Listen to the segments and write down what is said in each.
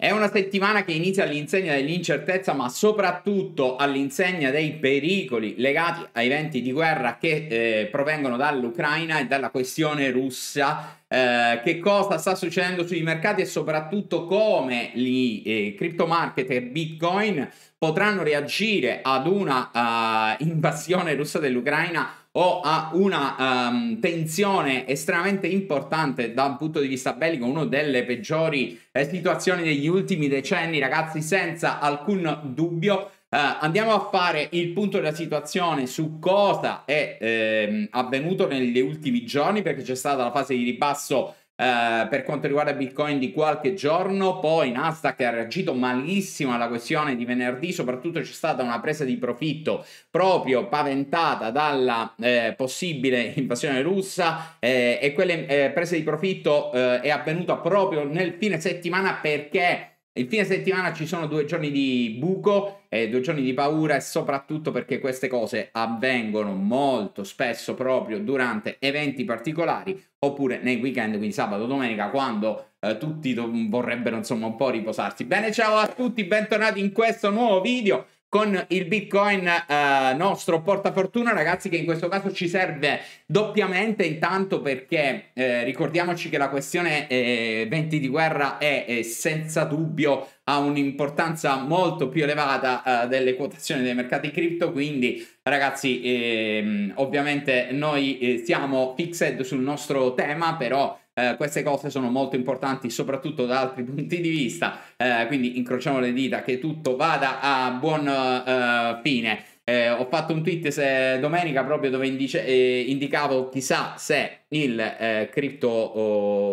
È una settimana che inizia all'insegna dell'incertezza, ma soprattutto all'insegna dei pericoli legati ai venti di guerra che eh, provengono dall'Ucraina e dalla questione russa. Eh, che cosa sta succedendo sui mercati e soprattutto come i eh, crypto market e Bitcoin potranno reagire ad una uh, invasione russa dell'Ucraina o a una um, tensione estremamente importante da un punto di vista bellico, una delle peggiori eh, situazioni degli ultimi decenni, ragazzi, senza alcun dubbio. Uh, andiamo a fare il punto della situazione su cosa è ehm, avvenuto negli ultimi giorni, perché c'è stata la fase di ribasso eh, per quanto riguarda Bitcoin di qualche giorno, poi Nasdaq ha reagito malissimo alla questione di venerdì, soprattutto c'è stata una presa di profitto proprio paventata dalla eh, possibile invasione russa eh, e quelle eh, prese di profitto eh, è avvenuta proprio nel fine settimana perché il fine settimana ci sono due giorni di buco, e due giorni di paura e soprattutto perché queste cose avvengono molto spesso proprio durante eventi particolari oppure nei weekend, quindi sabato, domenica, quando eh, tutti vorrebbero insomma un po' riposarsi. Bene, ciao a tutti, bentornati in questo nuovo video con il bitcoin eh, nostro portafortuna ragazzi che in questo caso ci serve doppiamente intanto perché eh, ricordiamoci che la questione eh, 20 di guerra è, è senza dubbio ha un'importanza molto più elevata eh, delle quotazioni dei mercati cripto quindi ragazzi ehm, ovviamente noi eh, siamo fixed sul nostro tema però eh, queste cose sono molto importanti soprattutto da altri punti di vista, eh, quindi incrociamo le dita che tutto vada a buon eh, fine. Eh, ho fatto un tweet se, domenica proprio dove indice, eh, indicavo chissà se il cripto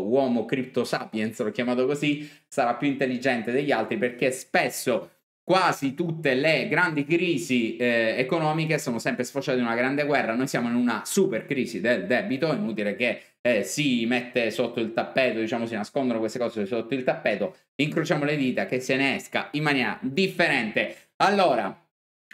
uomo, cripto sapiens, l'ho chiamato così, sarà più intelligente degli altri perché spesso quasi tutte le grandi crisi eh, economiche sono sempre sfociate in una grande guerra. Noi siamo in una super crisi del debito, è inutile che eh, si mette sotto il tappeto, diciamo si nascondono queste cose sotto il tappeto, incrociamo le dita che se ne esca in maniera differente. Allora,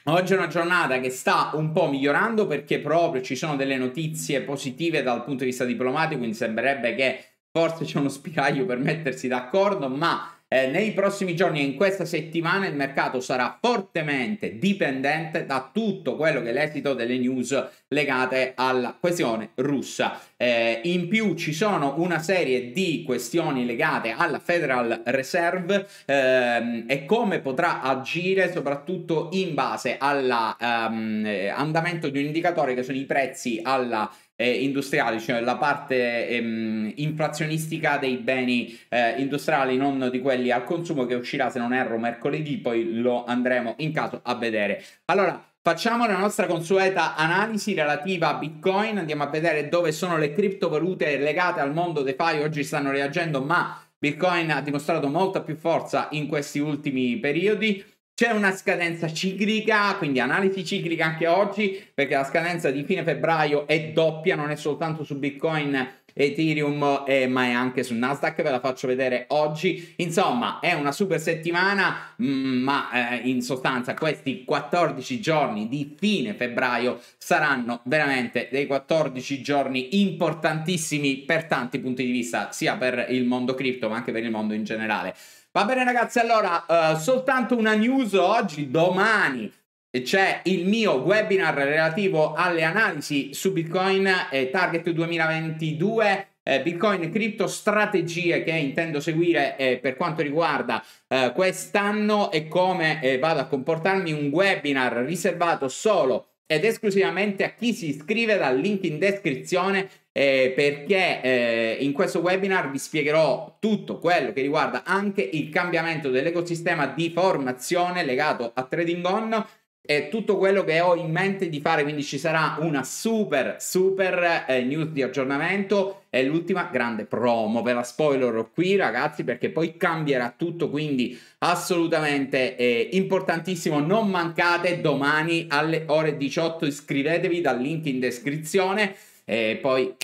Oggi è una giornata che sta un po' migliorando perché proprio ci sono delle notizie positive dal punto di vista diplomatico, quindi sembrerebbe che forse c'è uno spiraglio per mettersi d'accordo, ma eh, nei prossimi giorni e in questa settimana il mercato sarà fortemente dipendente da tutto quello che è l'esito delle news legate alla questione russa. Eh, in più ci sono una serie di questioni legate alla Federal Reserve ehm, e come potrà agire soprattutto in base all'andamento ehm, eh, di un indicatore che sono i prezzi alla eh, industriali, cioè la parte ehm, inflazionistica dei beni eh, industriali, non di quelli al consumo, che uscirà se non erro mercoledì, poi lo andremo in caso a vedere. Allora, Facciamo la nostra consueta analisi relativa a Bitcoin, andiamo a vedere dove sono le criptovalute legate al mondo DeFi, oggi stanno reagendo ma Bitcoin ha dimostrato molta più forza in questi ultimi periodi, c'è una scadenza ciclica, quindi analisi ciclica anche oggi, perché la scadenza di fine febbraio è doppia, non è soltanto su Bitcoin Ethereum, eh, ma è anche su Nasdaq, ve la faccio vedere oggi. Insomma, è una super settimana, mm, ma eh, in sostanza questi 14 giorni di fine febbraio saranno veramente dei 14 giorni importantissimi per tanti punti di vista, sia per il mondo cripto, ma anche per il mondo in generale. Va bene ragazzi, allora, uh, soltanto una news oggi, domani c'è il mio webinar relativo alle analisi su Bitcoin e eh, Target 2022. Eh, Bitcoin cripto strategie che intendo seguire eh, per quanto riguarda eh, quest'anno e come eh, vado a comportarmi un webinar riservato solo a ed esclusivamente a chi si iscrive dal link in descrizione eh, perché eh, in questo webinar vi spiegherò tutto quello che riguarda anche il cambiamento dell'ecosistema di formazione legato a Trading On è tutto quello che ho in mente di fare, quindi ci sarà una super, super eh, news di aggiornamento e l'ultima grande promo, ve la spoilerò qui ragazzi perché poi cambierà tutto, quindi assolutamente eh, importantissimo, non mancate domani alle ore 18, iscrivetevi dal link in descrizione e poi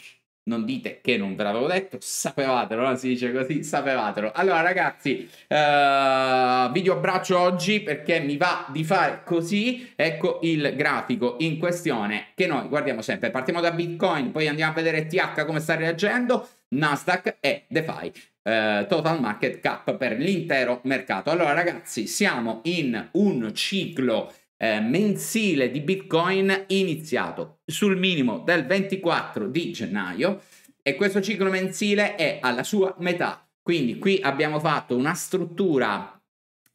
non dite che non ve l'avevo detto, sapevatelo, non si dice così, sapevatelo. Allora ragazzi, eh, video abbraccio oggi perché mi va di fare così, ecco il grafico in questione che noi guardiamo sempre. Partiamo da Bitcoin, poi andiamo a vedere TH come sta reagendo, Nasdaq e DeFi. Eh, total market cap per l'intero mercato. Allora ragazzi, siamo in un ciclo eh, mensile di Bitcoin iniziato sul minimo del 24 di gennaio e questo ciclo mensile è alla sua metà. Quindi qui abbiamo fatto una struttura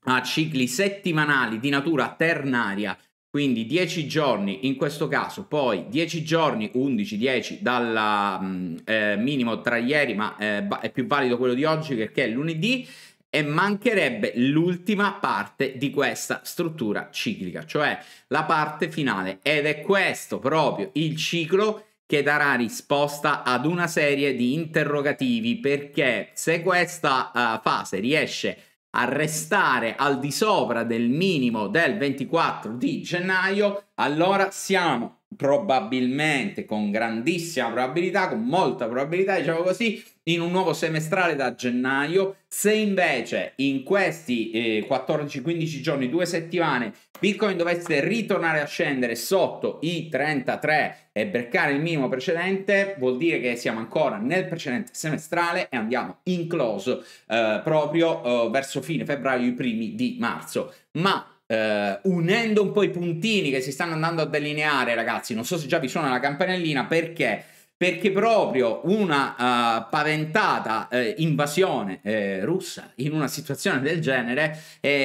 a cicli settimanali di natura ternaria, quindi 10 giorni in questo caso, poi 10 giorni, 11, 10 dal eh, minimo tra ieri, ma eh, è più valido quello di oggi perché è lunedì, e mancherebbe l'ultima parte di questa struttura ciclica, cioè la parte finale. Ed è questo proprio il ciclo che darà risposta ad una serie di interrogativi perché se questa uh, fase riesce a restare al di sopra del minimo del 24 di gennaio, allora siamo probabilmente, con grandissima probabilità, con molta probabilità, diciamo così, in un nuovo semestrale da gennaio. Se invece in questi eh, 14-15 giorni, due settimane, Bitcoin dovesse ritornare a scendere sotto i 33 e breccare il minimo precedente, vuol dire che siamo ancora nel precedente semestrale e andiamo in close eh, proprio eh, verso fine febbraio, i primi di marzo. Ma Uh, unendo un po' i puntini che si stanno andando a delineare, ragazzi, non so se già vi suona la campanellina perché perché proprio una uh, paventata uh, invasione russa in una situazione del genere,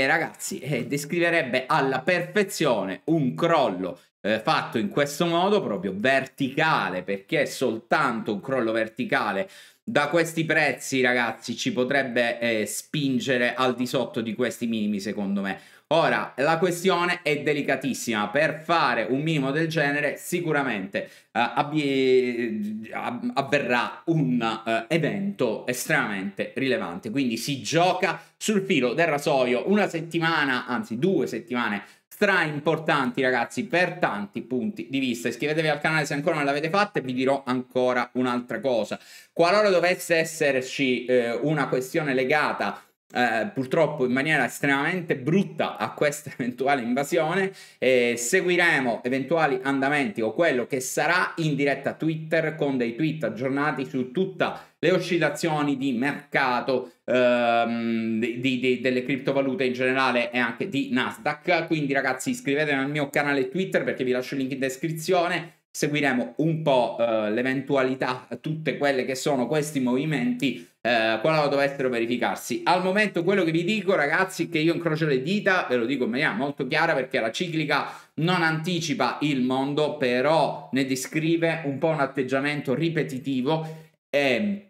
ragazzi, descriverebbe alla perfezione un crollo fatto in questo modo, proprio verticale, perché soltanto un crollo verticale da questi prezzi, ragazzi, ci potrebbe spingere al di sotto di questi minimi, secondo me Ora, la questione è delicatissima, per fare un minimo del genere sicuramente eh, avverrà un eh, evento estremamente rilevante, quindi si gioca sul filo del rasoio una settimana, anzi due settimane stra importanti ragazzi per tanti punti di vista iscrivetevi al canale se ancora non l'avete fatta e vi dirò ancora un'altra cosa qualora dovesse esserci eh, una questione legata eh, purtroppo in maniera estremamente brutta a questa eventuale invasione. Eh, seguiremo eventuali andamenti o quello che sarà in diretta Twitter con dei tweet aggiornati su tutta le oscillazioni di mercato ehm, di, di, delle criptovalute in generale e anche di Nasdaq. Quindi ragazzi iscrivetevi al mio canale Twitter perché vi lascio il link in descrizione seguiremo un po' eh, l'eventualità, tutte quelle che sono questi movimenti eh, qualora dovessero verificarsi. Al momento quello che vi dico ragazzi che io incrocio le dita, ve lo dico in maniera molto chiara perché la ciclica non anticipa il mondo, però ne descrive un po' un atteggiamento ripetitivo e, ehm,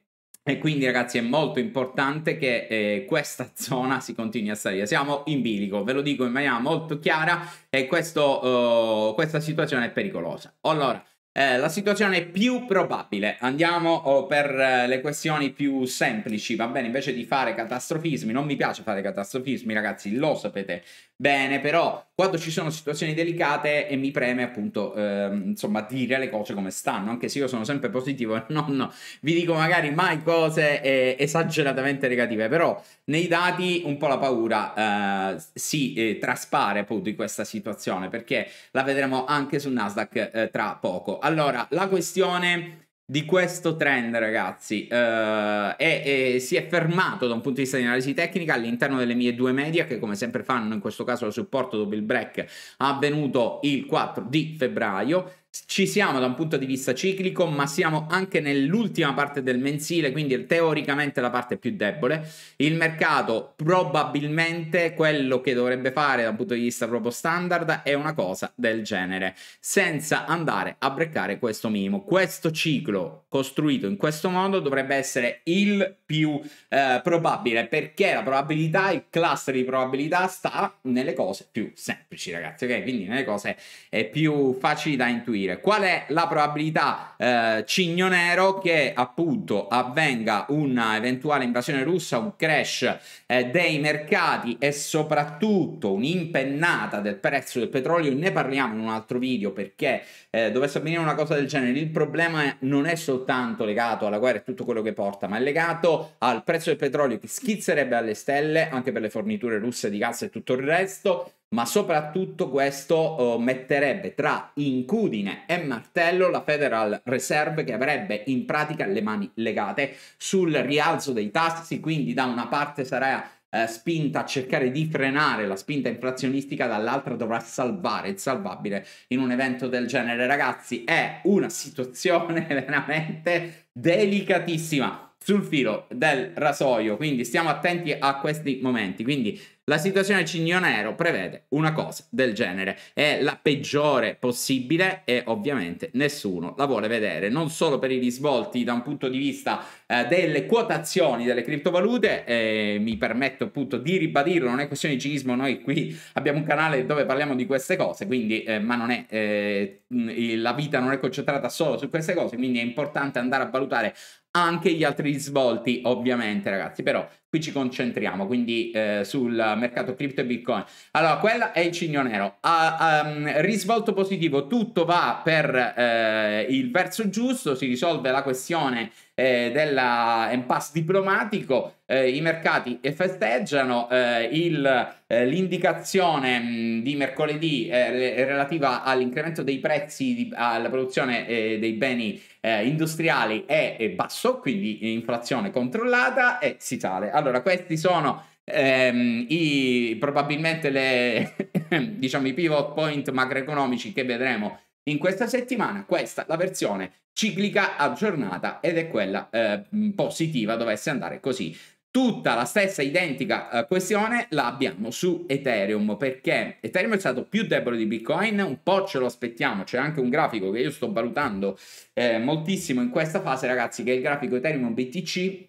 e quindi ragazzi è molto importante che eh, questa zona si continui a salire. Siamo in bilico, ve lo dico in maniera molto chiara e questo, eh, questa situazione è pericolosa. Allora, eh, la situazione più probabile. Andiamo oh, per eh, le questioni più semplici, va bene? Invece di fare catastrofismi, non mi piace fare catastrofismi, ragazzi, lo sapete bene, però quando ci sono situazioni delicate e mi preme appunto, eh, insomma, dire le cose come stanno, anche se io sono sempre positivo e non no, vi dico magari mai cose eh, esageratamente negative, però nei dati un po' la paura eh, si traspare appunto di questa situazione, perché la vedremo anche sul Nasdaq tra poco. Allora, la questione di questo trend, ragazzi, eh, è, è, si è fermato da un punto di vista di analisi tecnica all'interno delle mie due media, che come sempre fanno in questo caso il supporto dopo il break avvenuto il 4 di febbraio ci siamo da un punto di vista ciclico, ma siamo anche nell'ultima parte del mensile, quindi teoricamente la parte più debole. Il mercato probabilmente quello che dovrebbe fare da un punto di vista proprio standard è una cosa del genere, senza andare a breccare questo minimo. Questo ciclo costruito in questo modo dovrebbe essere il più eh, probabile, perché la probabilità, il cluster di probabilità sta nelle cose più semplici, ragazzi, ok? Quindi nelle cose più facili da intuire dire qual è la probabilità eh, cigno nero che appunto avvenga un'eventuale invasione russa, un crash eh, dei mercati e soprattutto un'impennata del prezzo del petrolio. Ne parliamo in un altro video perché eh, dovesse avvenire una cosa del genere. Il problema non è soltanto legato alla guerra e tutto quello che porta, ma è legato al prezzo del petrolio che schizzerebbe alle stelle anche per le forniture russe di gas e tutto il resto ma soprattutto questo eh, metterebbe tra incudine e martello la Federal Reserve che avrebbe in pratica le mani legate sul rialzo dei tassi, quindi da una parte sarà eh, spinta a cercare di frenare la spinta inflazionistica, dall'altra dovrà salvare il salvabile in un evento del genere. Ragazzi, è una situazione veramente delicatissima sul filo del rasoio, quindi stiamo attenti a questi momenti. Quindi la situazione Cignonero prevede una cosa del genere, è la peggiore possibile e ovviamente nessuno la vuole vedere, non solo per i risvolti da un punto di vista eh, delle quotazioni delle criptovalute, eh, mi permetto appunto di ribadirlo, non è questione di cinismo, noi qui abbiamo un canale dove parliamo di queste cose, quindi eh, ma non è eh, la vita non è concentrata solo su queste cose, quindi è importante andare a valutare anche gli altri risvolti, ovviamente, ragazzi. Però qui ci concentriamo, quindi eh, sul mercato cripto e Bitcoin. Allora, quella è il cigno nero. Ah, um, risvolto positivo, tutto va per eh, il verso giusto, si risolve la questione eh, dell'impasse diplomatico, eh, i mercati festeggiano, eh, eh, l'indicazione mm, di mercoledì relativa all'incremento dei prezzi di, alla produzione dei beni eh, industriali è basso, quindi inflazione controllata e si sale. Allora, questi sono ehm, i, probabilmente le, diciamo, i pivot point macroeconomici che vedremo in questa settimana. Questa è la versione ciclica aggiornata ed è quella eh, positiva, dovesse andare così. Tutta la stessa identica eh, questione la abbiamo su Ethereum perché Ethereum è stato più debole di Bitcoin, un po' ce lo aspettiamo, c'è anche un grafico che io sto valutando eh, moltissimo in questa fase ragazzi che è il grafico Ethereum BTC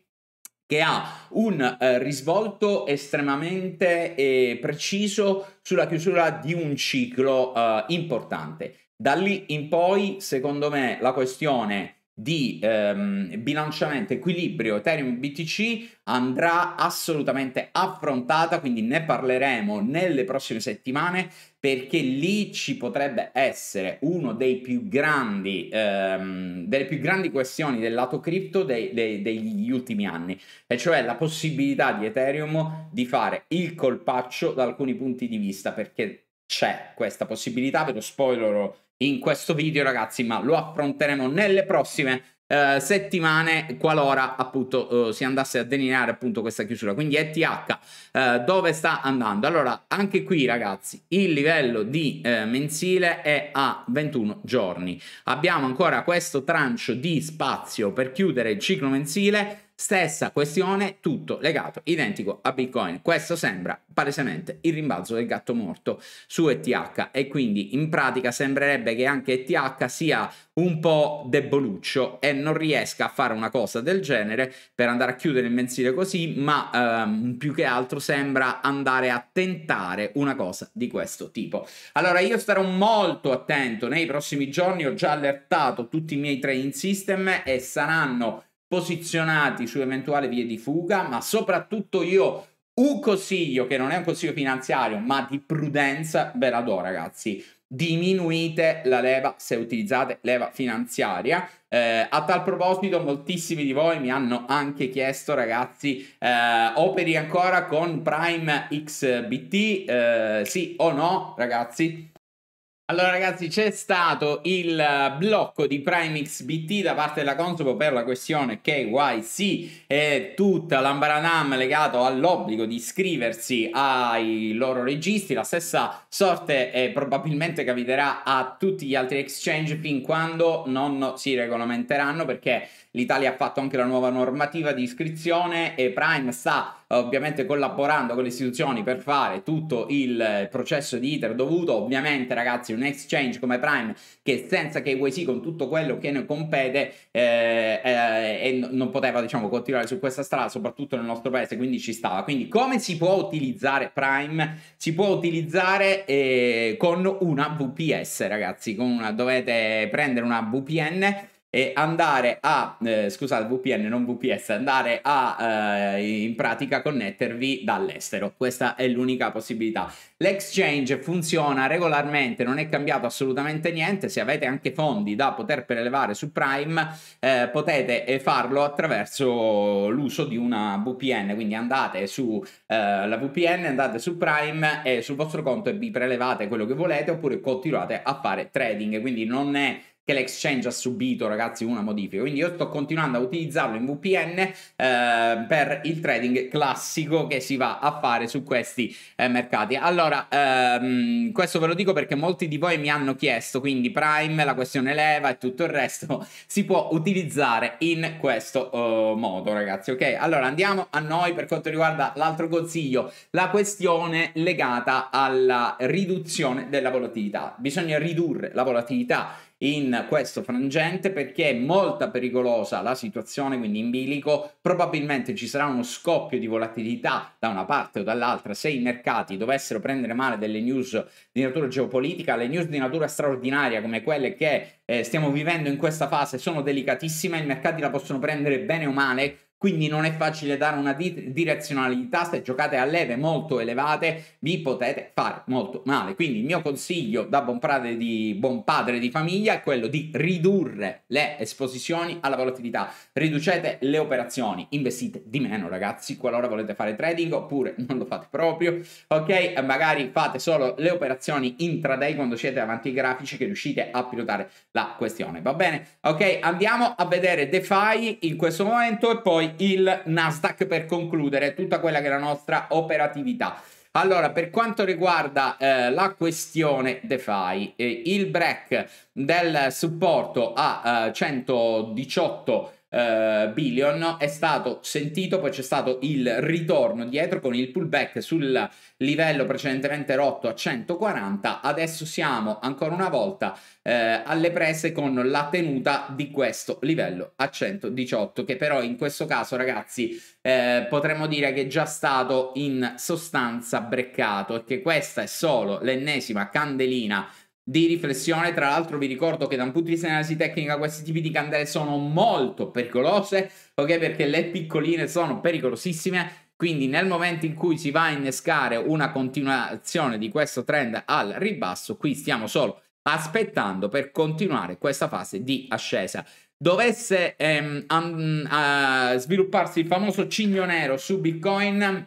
che ha un eh, risvolto estremamente eh, preciso sulla chiusura di un ciclo eh, importante. Da lì in poi secondo me la questione di ehm, bilanciamento, equilibrio Ethereum BTC andrà assolutamente affrontata, quindi ne parleremo nelle prossime settimane perché lì ci potrebbe essere uno dei più grandi ehm, delle più grandi questioni del lato cripto dei, dei, degli ultimi anni, e cioè la possibilità di Ethereum di fare il colpaccio da alcuni punti di vista perché c'è questa possibilità, ve lo spoilerò in questo video ragazzi, ma lo affronteremo nelle prossime eh, settimane qualora appunto eh, si andasse a delineare appunto questa chiusura quindi ETH eh, dove sta andando allora anche qui ragazzi il livello di eh, mensile è a 21 giorni abbiamo ancora questo trancio di spazio per chiudere il ciclo mensile Stessa questione, tutto legato, identico a Bitcoin. Questo sembra palesemente il rimbalzo del gatto morto su ETH e quindi in pratica sembrerebbe che anche ETH sia un po' deboluccio e non riesca a fare una cosa del genere per andare a chiudere il mensile così, ma ehm, più che altro sembra andare a tentare una cosa di questo tipo. Allora io starò molto attento nei prossimi giorni, ho già allertato tutti i miei trading system e saranno posizionati su eventuali vie di fuga, ma soprattutto io un consiglio che non è un consiglio finanziario, ma di prudenza ve la do, ragazzi. Diminuite la leva se utilizzate leva finanziaria. Eh, a tal proposito, moltissimi di voi mi hanno anche chiesto, ragazzi, eh, operi ancora con Prime XBT? Eh, sì o no, ragazzi? Allora ragazzi c'è stato il eh, blocco di Primex BT da parte della Consopo per la questione KYC e tutta l'ambaranam legato all'obbligo di iscriversi ai loro registri, la stessa sorte eh, probabilmente capiterà a tutti gli altri exchange fin quando non si regolamenteranno perché l'Italia ha fatto anche la nuova normativa di iscrizione e Prime sta ovviamente collaborando con le istituzioni per fare tutto il eh, processo di ITER dovuto, ovviamente ragazzi un exchange come Prime che senza KYC con tutto quello che ne compete eh, eh, non poteva diciamo continuare su questa strada soprattutto nel nostro paese quindi ci stava quindi come si può utilizzare Prime? Si può utilizzare eh, con una VPS ragazzi con una, dovete prendere una VPN e andare a, eh, scusate VPN, non VPS, andare a eh, in pratica connettervi dall'estero. Questa è l'unica possibilità. L'exchange funziona regolarmente, non è cambiato assolutamente niente. Se avete anche fondi da poter prelevare su Prime, eh, potete eh, farlo attraverso l'uso di una VPN. Quindi andate su eh, la VPN, andate su Prime e sul vostro conto e vi prelevate quello che volete oppure continuate a fare trading. Quindi non è che l'exchange ha subito, ragazzi, una modifica. Quindi io sto continuando a utilizzarlo in VPN eh, per il trading classico che si va a fare su questi eh, mercati. Allora, ehm, questo ve lo dico perché molti di voi mi hanno chiesto, quindi Prime, la questione leva e tutto il resto si può utilizzare in questo uh, modo, ragazzi, ok? Allora, andiamo a noi per quanto riguarda l'altro consiglio, la questione legata alla riduzione della volatilità. Bisogna ridurre la volatilità in questo frangente perché è molto pericolosa la situazione, quindi in bilico probabilmente ci sarà uno scoppio di volatilità da una parte o dall'altra se i mercati dovessero prendere male delle news di natura geopolitica, le news di natura straordinaria come quelle che eh, stiamo vivendo in questa fase sono delicatissime, i mercati la possono prendere bene o male quindi non è facile dare una di- direzionalità se giocate a leve molto elevate vi potete fare molto male quindi il mio consiglio da buon padre di, buon padre di famiglia è quello di ridurre le esposizioni alla volatilità riducete le operazioni investite di meno ragazzi qualora volete fare trading oppure non lo fate proprio ok magari fate solo le operazioni intraday quando siete davanti ai grafici che riuscite a pilotare la questione va bene ok andiamo a vedere DeFi in questo momento e poi il Nasdaq per concludere tutta quella che è la nostra operatività. Allora, per quanto riguarda eh, la questione DeFi, eh, il break del supporto a eh, 118 uh, billion è stato sentito, poi c'è stato il ritorno dietro con il pullback sul livello precedentemente rotto a 140, adesso siamo ancora una volta uh, alle prese con la tenuta di questo livello a 118 che però in questo caso ragazzi eh, potremmo dire che è già stato in sostanza breccato e che questa è solo l'ennesima candelina di riflessione. Tra l'altro vi ricordo che da un punto di vista di analisi tecnica questi tipi di candele sono molto pericolose, ok? Perché le piccoline sono pericolosissime. Quindi nel momento in cui si va a innescare una continuazione di questo trend al ribasso, qui stiamo solo aspettando per continuare questa fase di ascesa. Dovesse ehm, um, uh, svilupparsi il famoso cigno nero su Bitcoin,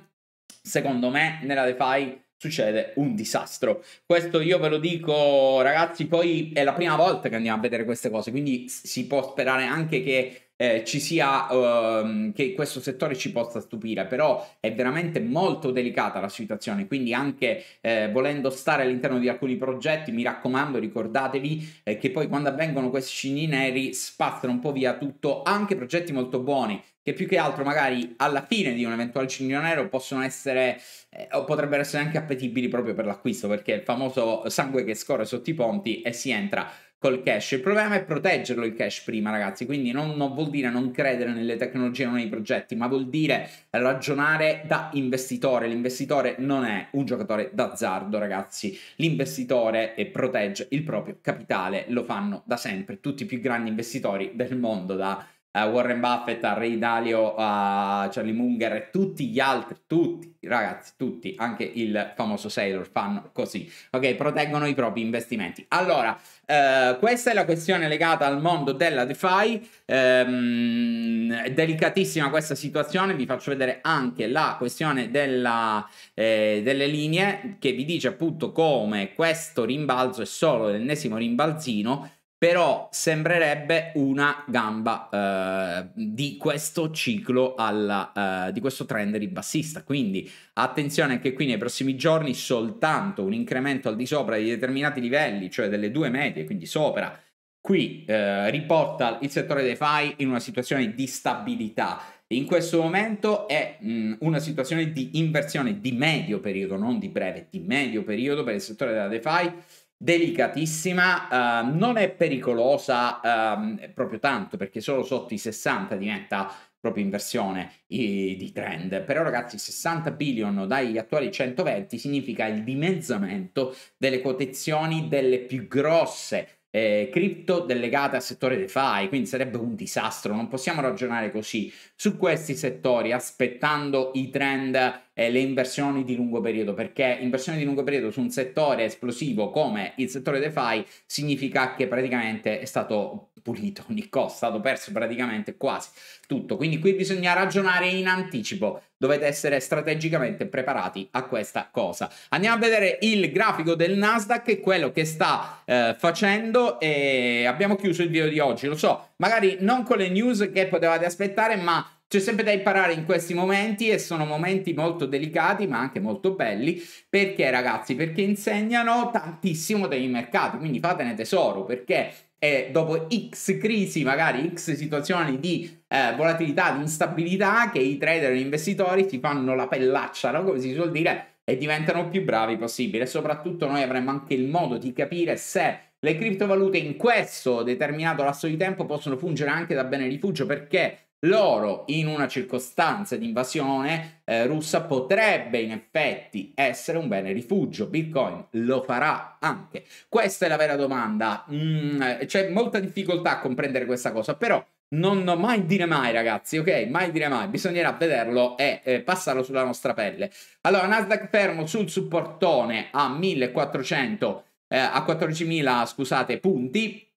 secondo me nella DeFi succede un disastro. Questo io ve lo dico, ragazzi, poi è la prima volta che andiamo a vedere queste cose, quindi si può sperare anche che eh, ci sia uh, che questo settore ci possa stupire, però è veramente molto delicata la situazione, quindi anche eh, volendo stare all'interno di alcuni progetti, mi raccomando, ricordatevi eh, che poi quando avvengono questi cigni neri spazzano un po' via tutto, anche progetti molto buoni che più che altro magari alla fine di un eventuale cigno nero possono essere eh, o potrebbero essere anche appetibili proprio per l'acquisto perché il famoso sangue che scorre sotto i ponti e si entra col cash. Il problema è proteggerlo il cash prima, ragazzi. Quindi non, non, vuol dire non credere nelle tecnologie, non nei progetti, ma vuol dire ragionare da investitore. L'investitore non è un giocatore d'azzardo, ragazzi. L'investitore protegge il proprio capitale, lo fanno da sempre tutti i più grandi investitori del mondo da a eh, Warren Buffett, a Ray Dalio, a eh, Charlie Munger e tutti gli altri, tutti, ragazzi, tutti, anche il famoso Sailor fanno così, ok? Proteggono i propri investimenti. Allora, eh, questa è la questione legata al mondo della DeFi, è ehm, delicatissima questa situazione, vi faccio vedere anche la questione della, eh, delle linee che vi dice appunto come questo rimbalzo è solo l'ennesimo rimbalzino però sembrerebbe una gamba eh, di questo ciclo, alla, eh, di questo trend ribassista. Quindi attenzione anche qui nei prossimi giorni soltanto un incremento al di sopra di determinati livelli, cioè delle due medie, quindi sopra, qui eh, riporta il settore dei FAI in una situazione di stabilità. In questo momento è mh, mm, una situazione di inversione di medio periodo, non di breve, di medio periodo per il settore della DeFi delicatissima, uh, non è pericolosa uh, proprio tanto perché solo sotto i 60 diventa proprio inversione di trend. Però ragazzi 60 billion dagli attuali 120 significa il dimezzamento delle quotazioni delle più grosse eh, cripto delegate al settore DeFi, quindi sarebbe un disastro, non possiamo ragionare così su questi settori aspettando i trend eh, le inversioni di lungo periodo, perché inversioni di lungo periodo su un settore esplosivo come il settore DeFi significa che praticamente è stato pulito ogni costo, è stato perso praticamente quasi tutto. Quindi qui bisogna ragionare in anticipo, dovete essere strategicamente preparati a questa cosa. Andiamo a vedere il grafico del Nasdaq, quello che sta eh, facendo e abbiamo chiuso il video di oggi, lo so, magari non con le news che potevate aspettare, ma c'è sempre da imparare in questi momenti e sono momenti molto delicati ma anche molto belli perché ragazzi perché insegnano tantissimo dei mercati quindi fatene tesoro perché eh, dopo x crisi magari x situazioni di eh, volatilità di instabilità che i trader e gli investitori si fanno la pellaccia no? come si suol dire e diventano più bravi possibile soprattutto noi avremo anche il modo di capire se le criptovalute in questo determinato lasso di tempo possono fungere anche da bene rifugio perché l'oro in una circostanza di invasione eh, russa potrebbe in effetti essere un bene rifugio. Bitcoin lo farà anche. Questa è la vera domanda. Mm, eh, c'è molta difficoltà a comprendere questa cosa, però non mai dire mai, ragazzi, ok? Mai dire mai, bisognerà vederlo e eh, passarlo sulla nostra pelle. Allora, Nasdaq fermo sul supportone a 1400, eh, a 14.000, scusate, punti,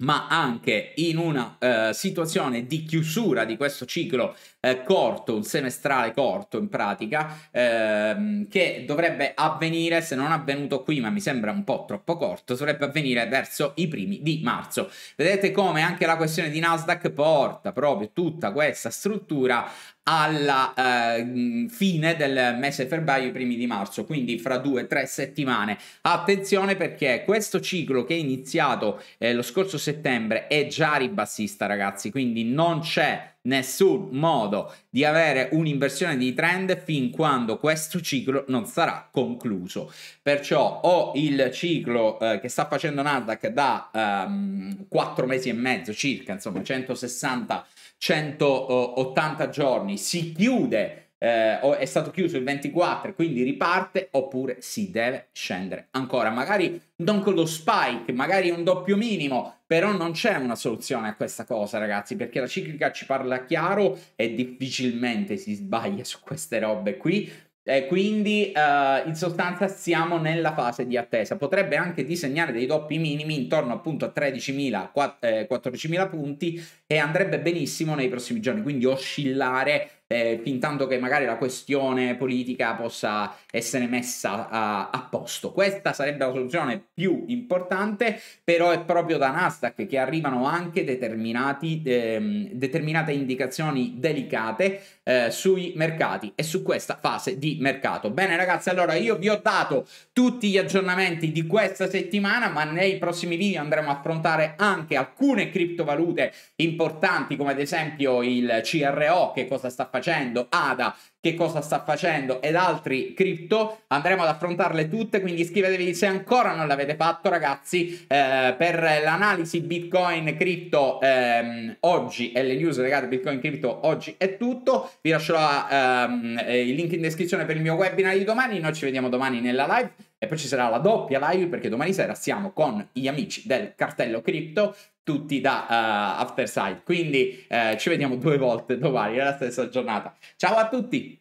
ma anche in una eh, situazione di chiusura di questo ciclo eh, corto, un semestrale corto in pratica, ehm, che dovrebbe avvenire, se non avvenuto qui, ma mi sembra un po' troppo corto, dovrebbe avvenire verso i primi di marzo. Vedete come anche la questione di Nasdaq porta proprio tutta questa struttura alla eh, fine del mese febbraio, i primi di marzo, quindi fra due o tre settimane. Attenzione perché questo ciclo che è iniziato eh, lo scorso settembre è già ribassista, ragazzi, quindi non c'è nessun modo di avere un'inversione di trend fin quando questo ciclo non sarà concluso. Perciò o il ciclo eh, che sta facendo Nasdaq da ehm, 4 mesi e mezzo circa, insomma 160-180 giorni, si chiude eh, o è stato chiuso il 24 quindi riparte oppure si deve scendere ancora magari non con lo spike magari un doppio minimo però non c'è una soluzione a questa cosa ragazzi perché la ciclica ci parla chiaro e difficilmente si sbaglia su queste robe qui eh, quindi eh, in sostanza siamo nella fase di attesa. Potrebbe anche disegnare dei doppi minimi intorno appunto a 13.000, 14.000 eh, punti e andrebbe benissimo nei prossimi giorni, quindi oscillare eh, fin tanto che magari la questione politica possa essere messa a, a, posto. Questa sarebbe la soluzione più importante, però è proprio da Nasdaq che arrivano anche ehm, determinate indicazioni delicate eh, sui mercati e su questa fase di mercato. Bene ragazzi, allora io vi ho dato tutti gli aggiornamenti di questa settimana, ma nei prossimi video andremo a affrontare anche alcune criptovalute importanti come ad esempio il CRO, che cosa sta facendo facendo, ADA che cosa sta facendo ed altri cripto, andremo ad affrontarle tutte, quindi iscrivetevi se ancora non l'avete fatto ragazzi eh, per l'analisi Bitcoin cripto ehm, oggi e le news legate a Bitcoin cripto oggi è tutto, vi lascerò ehm, eh, il link in descrizione per il mio webinar di domani, noi ci vediamo domani nella live e poi ci sarà la doppia live perché domani sera siamo con gli amici del cartello cripto tutti da uh, Afterside. Quindi uh, ci vediamo due volte domani nella stessa giornata. Ciao a tutti!